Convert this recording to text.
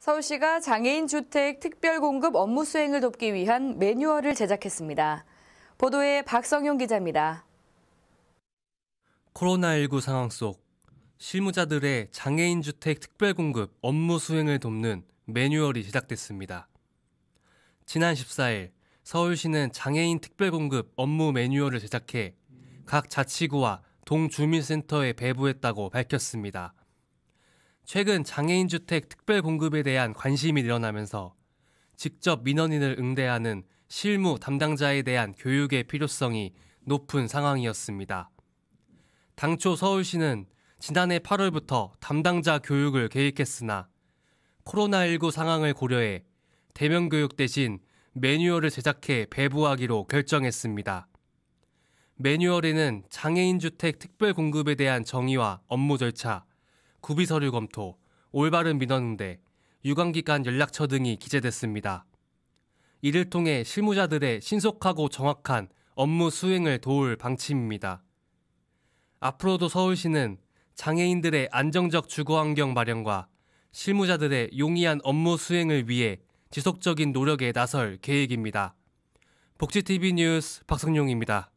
서울시가 장애인 주택 특별 공급 업무 수행을 돕기 위한 매뉴얼을 제작했습니다. 보도에 박성용 기자입니다. 코로나19 상황 속 실무자들의 장애인 주택 특별 공급 업무 수행을 돕는 매뉴얼이 제작됐습니다. 지난 14일 서울시는 장애인 특별 공급 업무 매뉴얼을 제작해 각 자치구와 동주민센터에 배부했다고 밝혔습니다. 최근 장애인 주택 특별 공급에 대한 관심이 늘어나면서 직접 민원인을 응대하는 실무 담당자에 대한 교육의 필요성이 높은 상황이었습니다. 당초 서울시는 지난해 8월부터 담당자 교육을 계획했으나 코로나19 상황을 고려해 대면 교육 대신 매뉴얼을 제작해 배부하기로 결정했습니다. 매뉴얼에는 장애인 주택 특별 공급에 대한 정의와 업무 절차, 구비 서류 검토, 올바른 민원응대, 유관기관 연락처 등이 기재됐습니다. 이를 통해 실무자들의 신속하고 정확한 업무 수행을 도울 방침입니다. 앞으로도 서울시는 장애인들의 안정적 주거 환경 마련과 실무자들의 용이한 업무 수행을 위해 지속적인 노력에 나설 계획입니다. 복지TV 뉴스 박성용입니다.